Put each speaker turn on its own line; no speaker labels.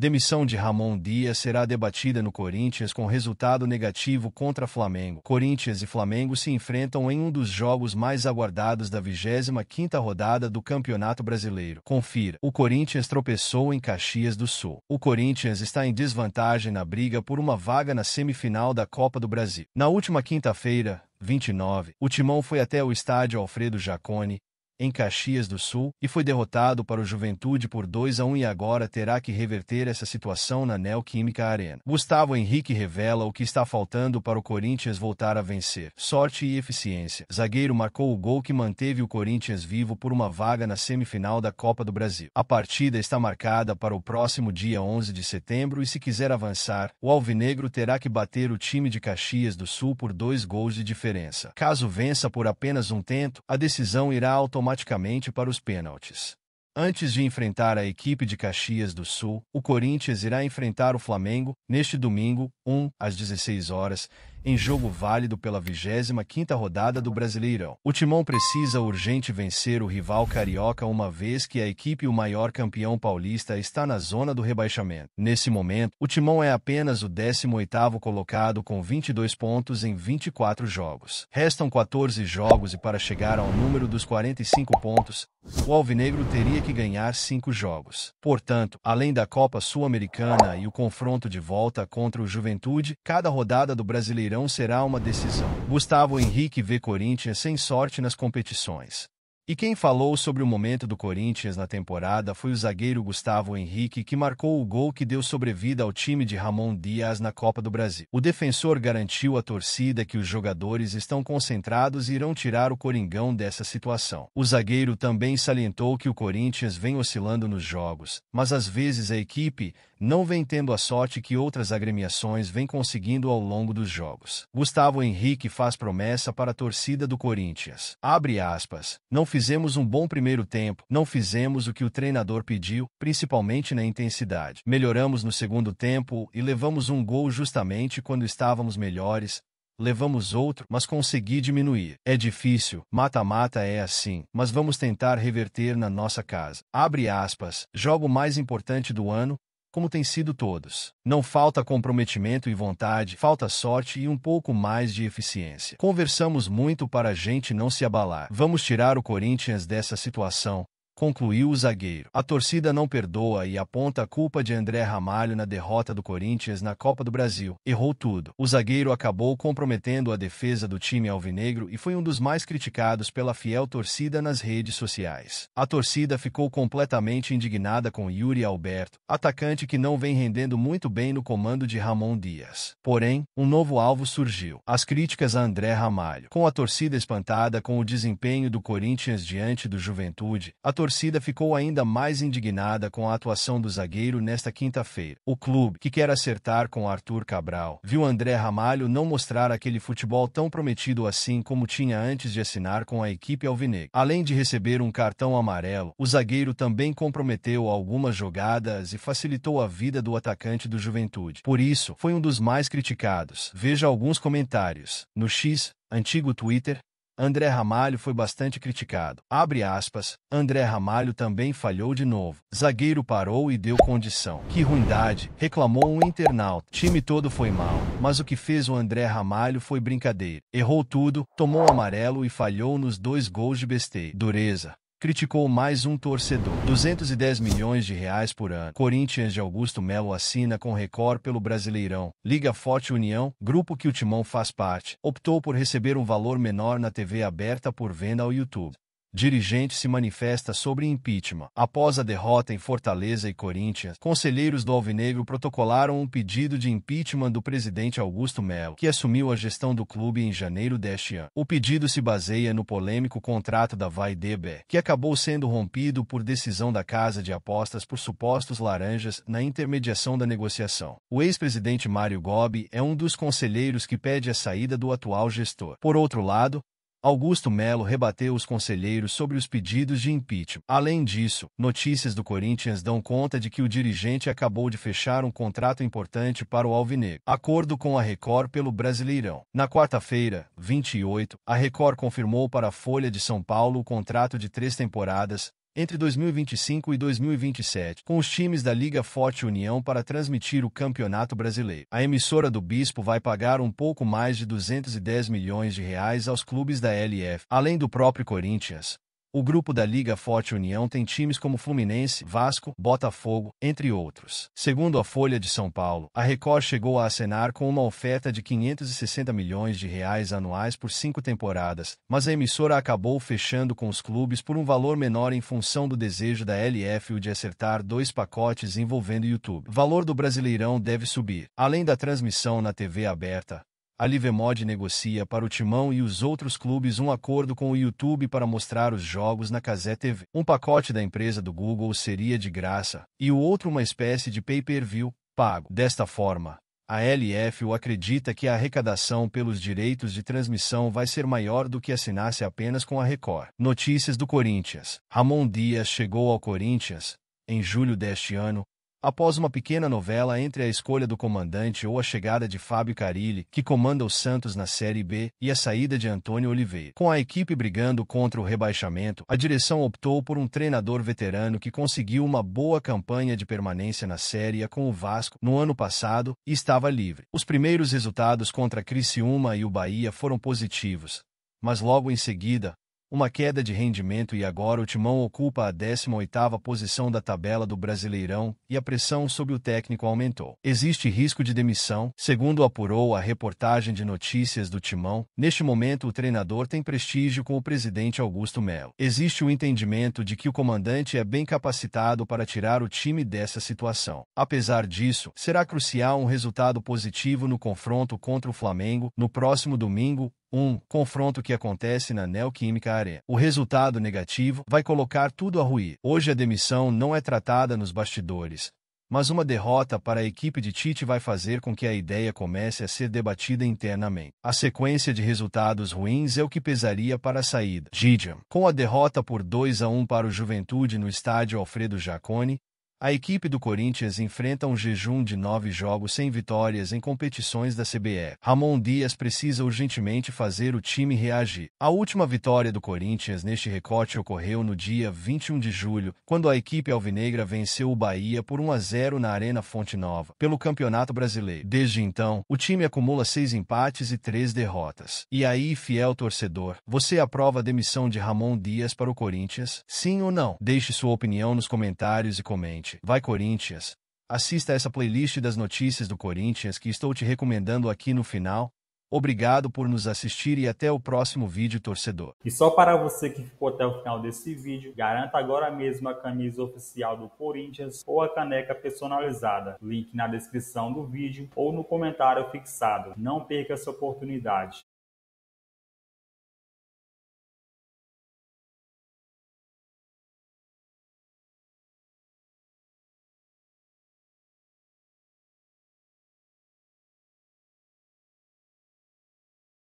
Demissão de Ramon Dias será debatida no Corinthians com resultado negativo contra Flamengo. Corinthians e Flamengo se enfrentam em um dos jogos mais aguardados da 25ª rodada do Campeonato Brasileiro. Confira. O Corinthians tropeçou em Caxias do Sul. O Corinthians está em desvantagem na briga por uma vaga na semifinal da Copa do Brasil. Na última quinta-feira, 29, o timão foi até o estádio Alfredo Jaconi em Caxias do Sul, e foi derrotado para o Juventude por 2 a 1 e agora terá que reverter essa situação na Neoquímica Arena. Gustavo Henrique revela o que está faltando para o Corinthians voltar a vencer. Sorte e eficiência. Zagueiro marcou o gol que manteve o Corinthians vivo por uma vaga na semifinal da Copa do Brasil. A partida está marcada para o próximo dia 11 de setembro e se quiser avançar, o Alvinegro terá que bater o time de Caxias do Sul por dois gols de diferença. Caso vença por apenas um tento, a decisão irá automaticamente automaticamente para os pênaltis. Antes de enfrentar a equipe de Caxias do Sul, o Corinthians irá enfrentar o Flamengo neste domingo, 1 às 16 horas, em jogo válido pela 25ª rodada do Brasileirão. O Timão precisa urgente vencer o rival carioca uma vez que a equipe o maior campeão paulista está na zona do rebaixamento. Nesse momento, o Timão é apenas o 18º colocado com 22 pontos em 24 jogos. Restam 14 jogos e para chegar ao número dos 45 pontos, o Alvinegro teria que ganhar 5 jogos. Portanto, além da Copa Sul-Americana e o confronto de volta contra o Juventude, cada rodada do Brasileirão Brasileirão será uma decisão. Gustavo Henrique vê Corinthians sem sorte nas competições. E quem falou sobre o momento do Corinthians na temporada foi o zagueiro Gustavo Henrique, que marcou o gol que deu sobrevida ao time de Ramon Dias na Copa do Brasil. O defensor garantiu à torcida que os jogadores estão concentrados e irão tirar o Coringão dessa situação. O zagueiro também salientou que o Corinthians vem oscilando nos jogos, mas às vezes a equipe não vem tendo a sorte que outras agremiações vêm conseguindo ao longo dos jogos. Gustavo Henrique faz promessa para a torcida do Corinthians. Abre aspas. Não fiz fizemos um bom primeiro tempo, não fizemos o que o treinador pediu, principalmente na intensidade. Melhoramos no segundo tempo e levamos um gol justamente quando estávamos melhores, levamos outro, mas consegui diminuir. É difícil, mata-mata é assim, mas vamos tentar reverter na nossa casa. Abre aspas, jogo mais importante do ano, como tem sido todos. Não falta comprometimento e vontade, falta sorte e um pouco mais de eficiência. Conversamos muito para a gente não se abalar. Vamos tirar o Corinthians dessa situação, concluiu o zagueiro. A torcida não perdoa e aponta a culpa de André Ramalho na derrota do Corinthians na Copa do Brasil. Errou tudo. O zagueiro acabou comprometendo a defesa do time alvinegro e foi um dos mais criticados pela fiel torcida nas redes sociais. A torcida ficou completamente indignada com Yuri Alberto, atacante que não vem rendendo muito bem no comando de Ramon Dias. Porém, um novo alvo surgiu. As críticas a André Ramalho. Com a torcida espantada com o desempenho do Corinthians diante do Juventude, a torcida torcida ficou ainda mais indignada com a atuação do zagueiro nesta quinta-feira. O clube, que quer acertar com Arthur Cabral, viu André Ramalho não mostrar aquele futebol tão prometido assim como tinha antes de assinar com a equipe alvinegra. Além de receber um cartão amarelo, o zagueiro também comprometeu algumas jogadas e facilitou a vida do atacante do Juventude. Por isso, foi um dos mais criticados. Veja alguns comentários. No X, antigo Twitter, André Ramalho foi bastante criticado. Abre aspas, André Ramalho também falhou de novo. Zagueiro parou e deu condição. Que ruindade, reclamou um internauta. Time todo foi mal, mas o que fez o André Ramalho foi brincadeira. Errou tudo, tomou amarelo e falhou nos dois gols de besteira. Dureza criticou mais um torcedor. 210 milhões de reais por ano. Corinthians de Augusto Melo assina com Record pelo Brasileirão. Liga Forte União, grupo que o Timão faz parte, optou por receber um valor menor na TV aberta por venda ao YouTube. Dirigente se manifesta sobre impeachment. Após a derrota em Fortaleza e Corinthians, conselheiros do Alvinegro protocolaram um pedido de impeachment do presidente Augusto Melo, que assumiu a gestão do clube em janeiro deste ano. O pedido se baseia no polêmico contrato da VaiDB, que acabou sendo rompido por decisão da Casa de Apostas por supostos laranjas na intermediação da negociação. O ex-presidente Mário Gobi é um dos conselheiros que pede a saída do atual gestor. Por outro lado, Augusto Melo rebateu os conselheiros sobre os pedidos de impeachment. Além disso, notícias do Corinthians dão conta de que o dirigente acabou de fechar um contrato importante para o Alvinegro. Acordo com a Record pelo Brasileirão. Na quarta-feira, 28, a Record confirmou para a Folha de São Paulo o contrato de três temporadas, entre 2025 e 2027 com os times da Liga Forte União para transmitir o Campeonato Brasileiro. A emissora do Bispo vai pagar um pouco mais de 210 milhões de reais aos clubes da LF, além do próprio Corinthians, o grupo da Liga Forte União tem times como Fluminense, Vasco, Botafogo, entre outros. Segundo a Folha de São Paulo, a Record chegou a acenar com uma oferta de 560 milhões de reais anuais por cinco temporadas, mas a emissora acabou fechando com os clubes por um valor menor em função do desejo da LF de acertar dois pacotes envolvendo YouTube. O valor do Brasileirão deve subir. Além da transmissão na TV aberta, a Livemod negocia para o Timão e os outros clubes um acordo com o YouTube para mostrar os jogos na Kazé TV. Um pacote da empresa do Google seria de graça, e o outro uma espécie de pay-per-view, pago. Desta forma, a LFU acredita que a arrecadação pelos direitos de transmissão vai ser maior do que assinasse apenas com a Record. Notícias do Corinthians Ramon Dias chegou ao Corinthians, em julho deste ano, Após uma pequena novela entre a escolha do comandante ou a chegada de Fábio Carilli, que comanda o Santos na Série B, e a saída de Antônio Oliveira. Com a equipe brigando contra o rebaixamento, a direção optou por um treinador veterano que conseguiu uma boa campanha de permanência na Série A com o Vasco no ano passado e estava livre. Os primeiros resultados contra Criciúma e o Bahia foram positivos, mas logo em seguida, uma queda de rendimento e agora o Timão ocupa a 18ª posição da tabela do Brasileirão e a pressão sobre o técnico aumentou. Existe risco de demissão, segundo apurou a reportagem de notícias do Timão. Neste momento o treinador tem prestígio com o presidente Augusto Melo. Existe o entendimento de que o comandante é bem capacitado para tirar o time dessa situação. Apesar disso, será crucial um resultado positivo no confronto contra o Flamengo no próximo domingo, um confronto que acontece na neoquímica área. O resultado negativo vai colocar tudo a ruir. Hoje a demissão não é tratada nos bastidores, mas uma derrota para a equipe de Tite vai fazer com que a ideia comece a ser debatida internamente. A sequência de resultados ruins é o que pesaria para a saída. Gideon, com a derrota por 2 a 1 para o Juventude no estádio Alfredo Jaconi, a equipe do Corinthians enfrenta um jejum de nove jogos sem vitórias em competições da CBE. Ramon Dias precisa urgentemente fazer o time reagir. A última vitória do Corinthians neste recorte ocorreu no dia 21 de julho, quando a equipe alvinegra venceu o Bahia por 1 a 0 na Arena Fonte Nova, pelo Campeonato Brasileiro. Desde então, o time acumula seis empates e três derrotas. E aí, fiel torcedor, você aprova a demissão de Ramon Dias para o Corinthians? Sim ou não? Deixe sua opinião nos comentários e comente. Vai Corinthians. Assista essa playlist das notícias do Corinthians que estou te recomendando aqui no final. Obrigado por nos assistir e até o próximo vídeo, torcedor. E só para você que ficou até o final desse vídeo, garanta agora mesmo a camisa oficial do Corinthians ou a caneca personalizada. Link na descrição do vídeo ou no comentário fixado. Não perca essa oportunidade.